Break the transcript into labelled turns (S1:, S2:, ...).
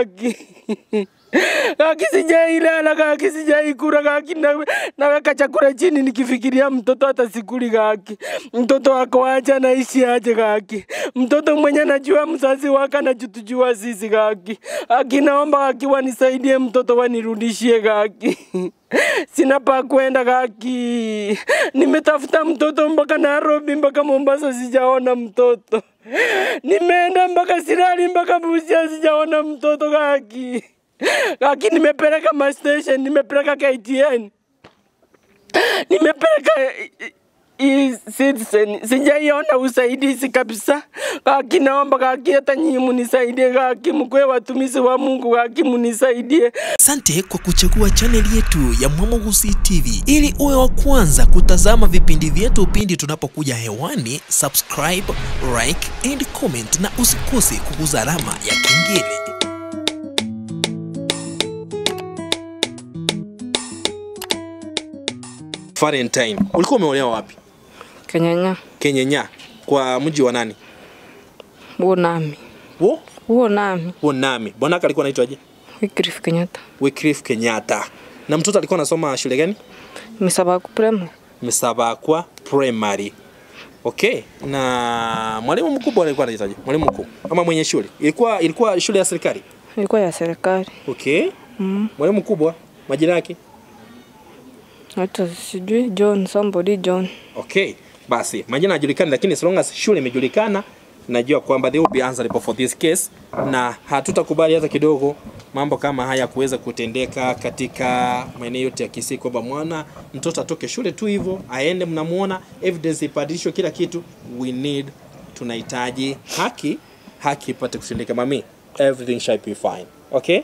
S1: Okay. kaki sijailala, kaki sijaikura kaki naweka chakula chini nikifikiria mtoto atasikuli kaki, mtoto wako aje aje kaki, mtoto mwenye najua mzazi wake anajutujua sisi kaki. Kaki naomba kaki wanisaidie mtoto wanirudishie kaki. sina pa kwenda kaki. Nimetafuta mtoto mpaka Nairobi mpaka Mombasa sijaona mtoto. Nimeenda mpaka Sirari mpaka Busia sijaona mtoto kaki lakini nimepeleka my station, nimepeleka KTN, nimepeleka Citizen, sijaiona usaidizi kabisa. Kaki, naomba kaki, hata nyinyi munisaidie kaki, mkwe watumizi wa Mungu kaki, munisaidie. sante kwa kuchagua chaneli yetu ya Mwamogusi
S2: TV ili uwe wa kwanza kutazama vipindi vyetu pindi tunapokuja hewani. Subscribe, like and comment, na usikose kuguza alama ya kengele.
S3: Valentine. Ulikuwa umeolewa wapi? Kenyanya. Kenyanya. Kwa mji wa nani? Wonami. Wo? Wonami. Wonami. Bwana yake alikuwa anaitwaje? Wycliffe Kenyatta. Wycliffe Kenyatta. Na mtoto alikuwa anasoma shule gani? Misabakwa Primary. Misabakwa Primary. Okay. Na mwalimu mkubwa alikuwa anaitwaje? Mwalimu mkuu ama mwenye shule? Ilikuwa ilikuwa shule ya serikali? Ilikuwa ya serikali. Okay. Mm. Mwalimu mkubwa majina yake? Hata sijui John, somebody John. Okay, basi majina hayajulikani, lakini as long as shule imejulikana, najua kwamba they will be answerable for this case, na hatutakubali hata kidogo mambo kama haya kuweza kutendeka katika maeneo yote ya Kisii, kwamba mwana mtoto atoke shule tu hivyo aende, mnamuona evidence ipadilishwe, kila kitu. We need, tunahitaji haki, haki ipate kutendeka. Mami, everything shall be fine, okay.